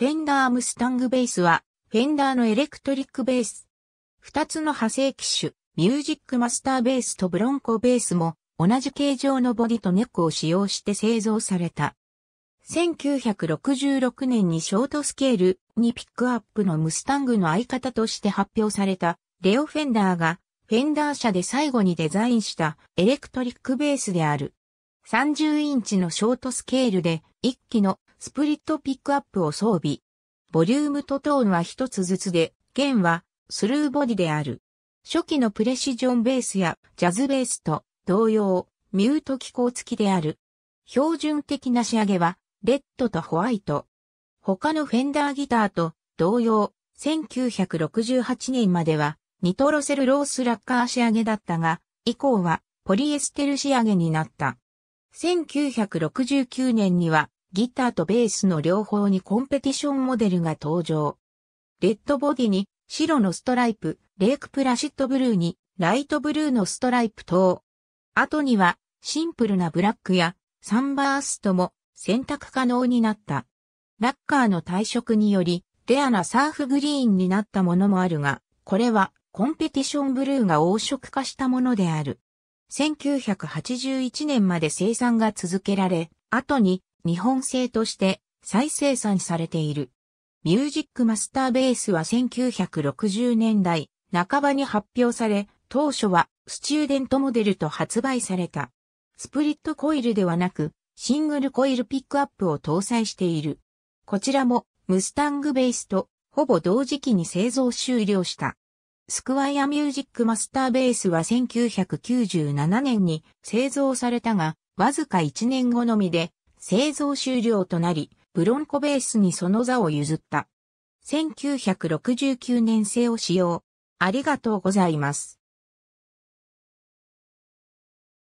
フェンダームスタングベースは、フェンダーのエレクトリックベース。二つの派生機種、ミュージックマスターベースとブロンコベースも、同じ形状のボディとネックを使用して製造された。1966年にショートスケールにピックアップのムスタングの相方として発表されたレオ・フェンダーがフェンダー社で最後にデザインしたエレクトリックベースである。30インチのショートスケールで一機のスプリットピックアップを装備。ボリュームとトーンは一つずつで、弦はスルーボディである。初期のプレシジョンベースやジャズベースと同様、ミュート機構付きである。標準的な仕上げは、レッドとホワイト。他のフェンダーギターと同様、1968年まではニトロセルロースラッカー仕上げだったが、以降はポリエステル仕上げになった。1969年にはギターとベースの両方にコンペティションモデルが登場。レッドボディに白のストライプ、レイクプラシットブルーにライトブルーのストライプ等。後にはシンプルなブラックやサンバーストも選択可能になった。ラッカーの退色によりレアなサーフグリーンになったものもあるが、これはコンペティションブルーが黄色化したものである。1981年まで生産が続けられ、後に日本製として再生産されている。ミュージックマスターベースは1960年代半ばに発表され、当初はスチューデントモデルと発売された。スプリットコイルではなく、シングルコイルピックアップを搭載している。こちらも、ムスタングベースと、ほぼ同時期に製造終了した。スクワイアミュージックマスターベースは1997年に製造されたが、わずか1年後のみで製造終了となり、ブロンコベースにその座を譲った。1969年製を使用。ありがとうございます。